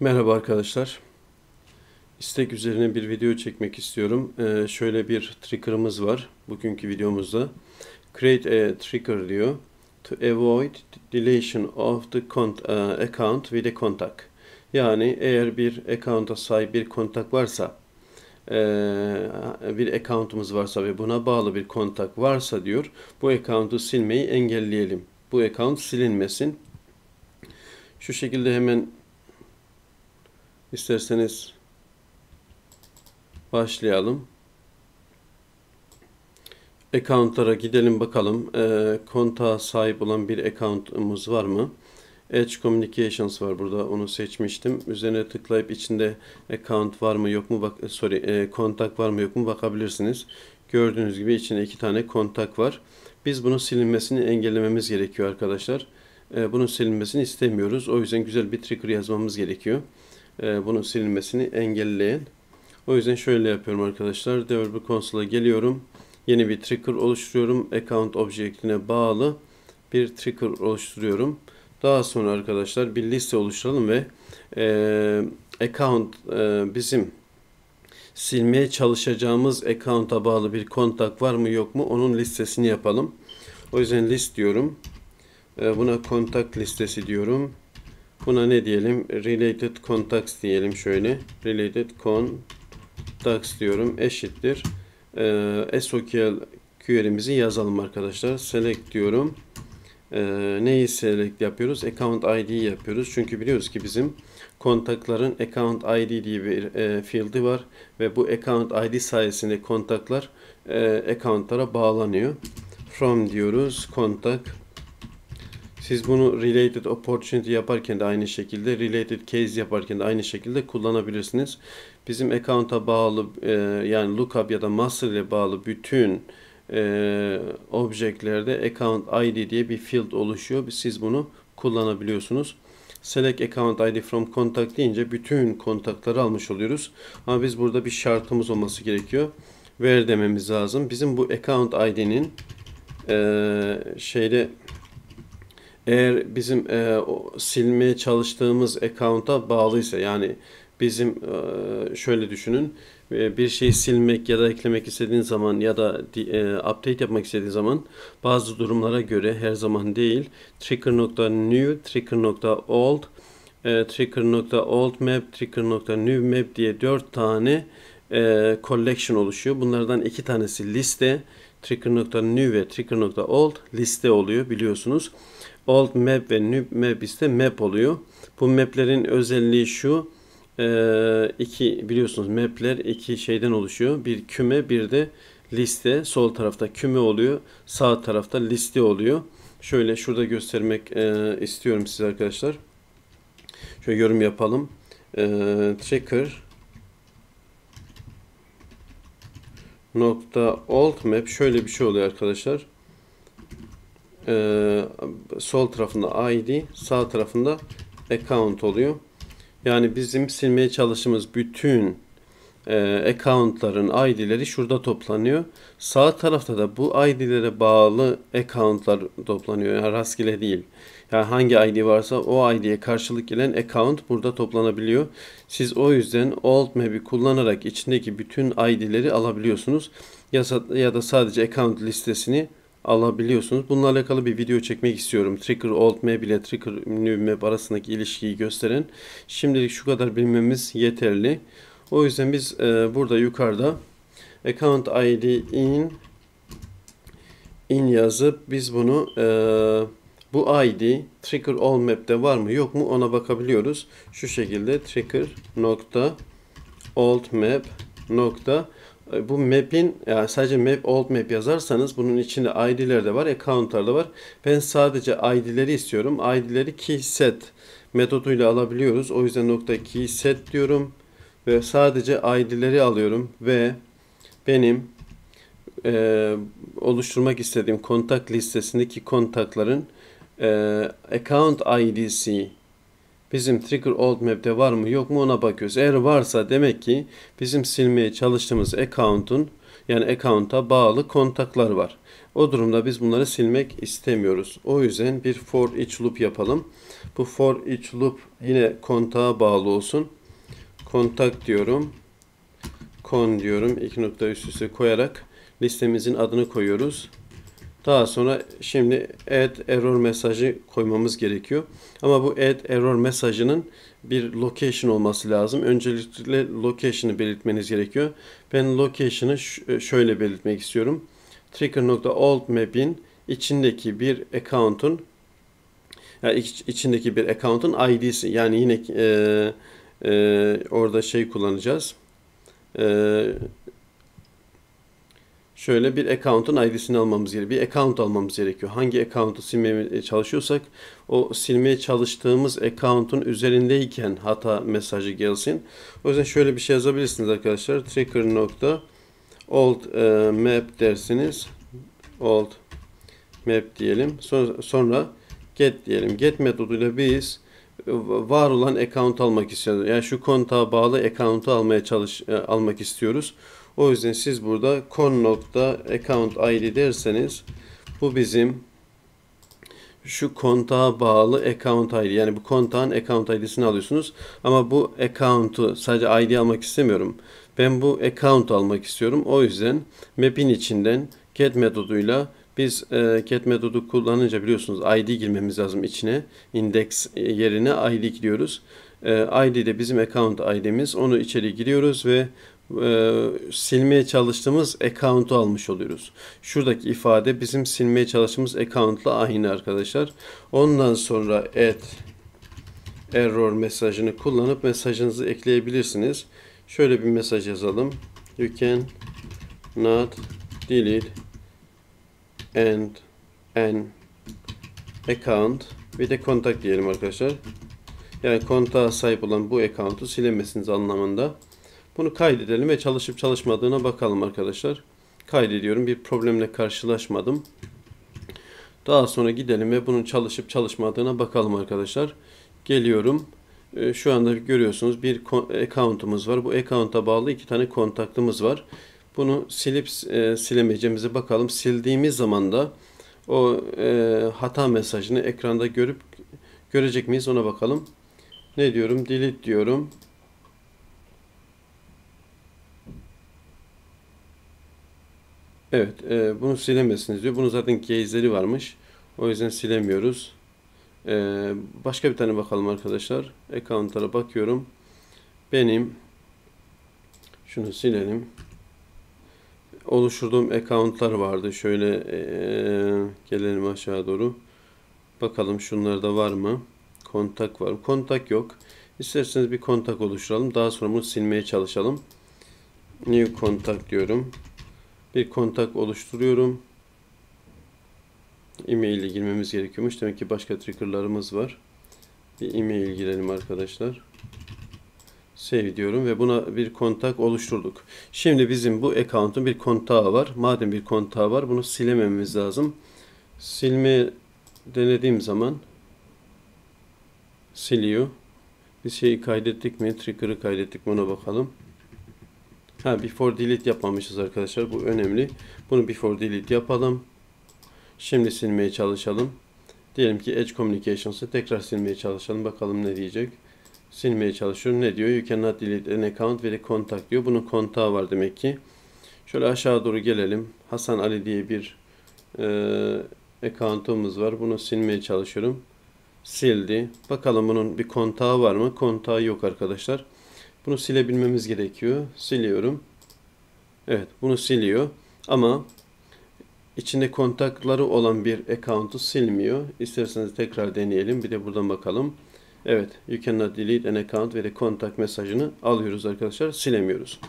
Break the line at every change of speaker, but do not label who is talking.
Merhaba arkadaşlar. İstek üzerine bir video çekmek istiyorum. Ee, şöyle bir trigger'ımız var bugünkü videomuzda. Create a trigger diyor. To avoid deletion of the e, account with a contact. Yani eğer bir account'a sahip bir kontak varsa, e, bir accountımız varsa ve buna bağlı bir kontak varsa diyor, bu account'u silmeyi engelleyelim. Bu account silinmesin. Şu şekilde hemen İsterseniz başlayalım. Account'lara gidelim bakalım. E, konta sahip olan bir account'ımız var mı? Edge Communications var burada. Onu seçmiştim. Üzerine tıklayıp içinde account var mı yok mu bak sorry e, kontak var mı yok mu bakabilirsiniz. Gördüğünüz gibi içinde iki tane kontak var. Biz bunun silinmesini engellememiz gerekiyor arkadaşlar. E, bunun silinmesini istemiyoruz. O yüzden güzel bir trigger yazmamız gerekiyor. E, bunun silinmesini engelleyen. O yüzden şöyle yapıyorum arkadaşlar. Developer Console'a geliyorum. Yeni bir trigger oluşturuyorum. Account objectine bağlı bir trigger oluşturuyorum. Daha sonra arkadaşlar bir liste oluşturalım ve e, account e, bizim silmeye çalışacağımız account'a bağlı bir kontak var mı yok mu onun listesini yapalım. O yüzden list diyorum. E, buna kontak listesi diyorum. Buna ne diyelim? Related contacts diyelim şöyle. Related contacts diyorum. Eşittir. Ee, SQL query'mizi yazalım arkadaşlar. Select diyorum. Ee, neyi select yapıyoruz? Account ID yapıyoruz. Çünkü biliyoruz ki bizim kontakların account ID diye bir e, field'i var. Ve bu account ID sayesinde kontaklar e, accountlara bağlanıyor. From diyoruz. Contact siz bunu related opportunity yaparken de aynı şekilde, related case yaparken de aynı şekilde kullanabilirsiniz. Bizim account'a bağlı e, yani lookup ya da master ile bağlı bütün e, objectlerde account ID diye bir field oluşuyor. Siz bunu kullanabiliyorsunuz. Select account ID from contact deyince bütün kontakları almış oluyoruz. Ama biz burada bir şartımız olması gerekiyor. Ver dememiz lazım. Bizim bu account ID'nin e, şeyde eğer bizim e, o, silmeye çalıştığımız account'a bağlıysa yani bizim e, şöyle düşünün e, bir şeyi silmek ya da eklemek istediğin zaman ya da e, update yapmak istediğin zaman bazı durumlara göre her zaman değil trigger.new trigger.old e, trigger.old map trigger.new map diye 4 tane e, collection oluşuyor. Bunlardan iki tanesi liste, Trigger.new ve Trigger.old liste oluyor biliyorsunuz. Old map ve new map ise map oluyor. Bu maplerin özelliği şu. E, iki biliyorsunuz mapler iki şeyden oluşuyor. Bir küme bir de liste. Sol tarafta küme oluyor. Sağ tarafta liste oluyor. Şöyle şurada göstermek e, istiyorum size arkadaşlar. Şöyle yorum yapalım. E, nokta alt map şöyle bir şey oluyor arkadaşlar. Ee, sol tarafında ID, sağ tarafında account oluyor. Yani bizim silmeye çalıştığımız bütün e, accountların ID'leri şurada toplanıyor. Sağ tarafta da bu ID'lere bağlı accountlar toplanıyor. Yani rastgele değil. Yani hangi ID varsa o ID'ye karşılık gelen account burada toplanabiliyor. Siz o yüzden alt map'i kullanarak içindeki bütün ID'leri alabiliyorsunuz. Ya, da sadece account listesini alabiliyorsunuz. Bununla alakalı bir video çekmek istiyorum. Trigger Old Map ile Trigger New Map arasındaki ilişkiyi gösteren. Şimdilik şu kadar bilmemiz yeterli. O yüzden biz e, burada yukarıda account id in in yazıp biz bunu eee bu ID trigger all map'te var mı yok mu ona bakabiliyoruz. Şu şekilde trigger nokta old map nokta e, bu map'in yani e, sadece map old map yazarsanız bunun içinde id'ler de var, account'lar da var. Ben sadece id'leri istiyorum. id'leri key set metoduyla alabiliyoruz. O yüzden nokta key set diyorum ve sadece id'leri alıyorum ve benim e, oluşturmak istediğim kontak listesindeki kontakların ee, account id'si bizim trigger old map'te var mı yok mu ona bakıyoruz. Eğer varsa demek ki bizim silmeye çalıştığımız account'un yani account'a bağlı kontaklar var. O durumda biz bunları silmek istemiyoruz. O yüzden bir for each loop yapalım. Bu for each loop yine kontağa bağlı olsun. Kontak diyorum. Kon diyorum. İki nokta üst üste koyarak listemizin adını koyuyoruz. Daha sonra şimdi add error mesajı koymamız gerekiyor. Ama bu add error mesajının bir location olması lazım. Öncelikle location'ı belirtmeniz gerekiyor. Ben location'ı e, şöyle belirtmek istiyorum. Trigger.old map'in içindeki bir account'un yani iç, içindeki bir account'un ID'si. Yani yine e, e, orada şey kullanacağız. E, şöyle bir account'un ID'sini almamız gerekiyor. Bir account almamız gerekiyor. Hangi account'u silmeye e, çalışıyorsak o silmeye çalıştığımız account'un üzerindeyken hata mesajı gelsin. O yüzden şöyle bir şey yazabilirsiniz arkadaşlar. Tracker nokta old e, map dersiniz. Old map diyelim. Sonra, sonra get diyelim. Get metoduyla biz var olan account almak istiyoruz. Yani şu konta bağlı account'u almaya çalış e, almak istiyoruz. O yüzden siz burada con.accountid derseniz bu bizim şu kontağa bağlı account ID yani bu kontağın account ID'sini alıyorsunuz. Ama bu account'u sadece ID almak istemiyorum. Ben bu account almak istiyorum. O yüzden map'in içinden get metoduyla biz e, cat metodu kullanınca biliyorsunuz id girmemiz lazım içine. Index e, yerine id giriyoruz. E, id de bizim account id'miz. Onu içeri giriyoruz ve e, silmeye çalıştığımız account'u almış oluyoruz. Şuradaki ifade bizim silmeye çalıştığımız account'la aynı arkadaşlar. Ondan sonra add error mesajını kullanıp mesajınızı ekleyebilirsiniz. Şöyle bir mesaj yazalım. You can not delete and an account with a contact diyelim arkadaşlar. Yani kontağa sahip olan bu account'u silemesiniz anlamında. Bunu kaydedelim ve çalışıp çalışmadığına bakalım arkadaşlar. Kaydediyorum. Bir problemle karşılaşmadım. Daha sonra gidelim ve bunun çalışıp çalışmadığına bakalım arkadaşlar. Geliyorum. Ee, şu anda görüyorsunuz bir account'umuz var. Bu account'a bağlı iki tane kontaktımız var. Bunu silip e, silemeyeceğimize bakalım. Sildiğimiz zaman da o e, hata mesajını ekranda görüp görecek miyiz ona bakalım. Ne diyorum? Delete diyorum. Evet, e, bunu silemezsiniz diyor. Bunun zaten case'leri varmış. O yüzden silemiyoruz. E, başka bir tane bakalım arkadaşlar. Account'lara bakıyorum. Benim şunu silelim. Oluşturduğum account'lar vardı. Şöyle e, gelelim aşağı doğru. Bakalım şunlarda var mı? Kontak var. Kontak yok. İsterseniz bir kontak oluşturalım. Daha sonra bunu silmeye çalışalım. New kontak diyorum bir kontak oluşturuyorum. E-mail girmemiz gerekiyormuş. Demek ki başka triggerlarımız var. Bir e-mail girelim arkadaşlar. Save diyorum ve buna bir kontak oluşturduk. Şimdi bizim bu account'un bir kontağı var. Madem bir kontağı var bunu silememiz lazım. Silme denediğim zaman siliyor. Bir şeyi kaydettik mi? Trigger'ı kaydettik mi ona bakalım. Ha before delete yapmamışız arkadaşlar. Bu önemli. Bunu before delete yapalım. Şimdi silmeye çalışalım. Diyelim ki Edge Communications'ı tekrar silmeye çalışalım. Bakalım ne diyecek. Silmeye çalışıyorum. Ne diyor? You cannot delete an account with a contact diyor. Bunun kontağı var demek ki. Şöyle aşağı doğru gelelim. Hasan Ali diye bir e, account'umuz var. Bunu silmeye çalışıyorum. Sildi. Bakalım bunun bir kontağı var mı? Kontağı yok arkadaşlar. Bunu silebilmemiz gerekiyor. Siliyorum. Evet bunu siliyor. Ama içinde kontakları olan bir account'u silmiyor. İsterseniz tekrar deneyelim. Bir de buradan bakalım. Evet you cannot delete an account ve de contact mesajını alıyoruz arkadaşlar. Silemiyoruz.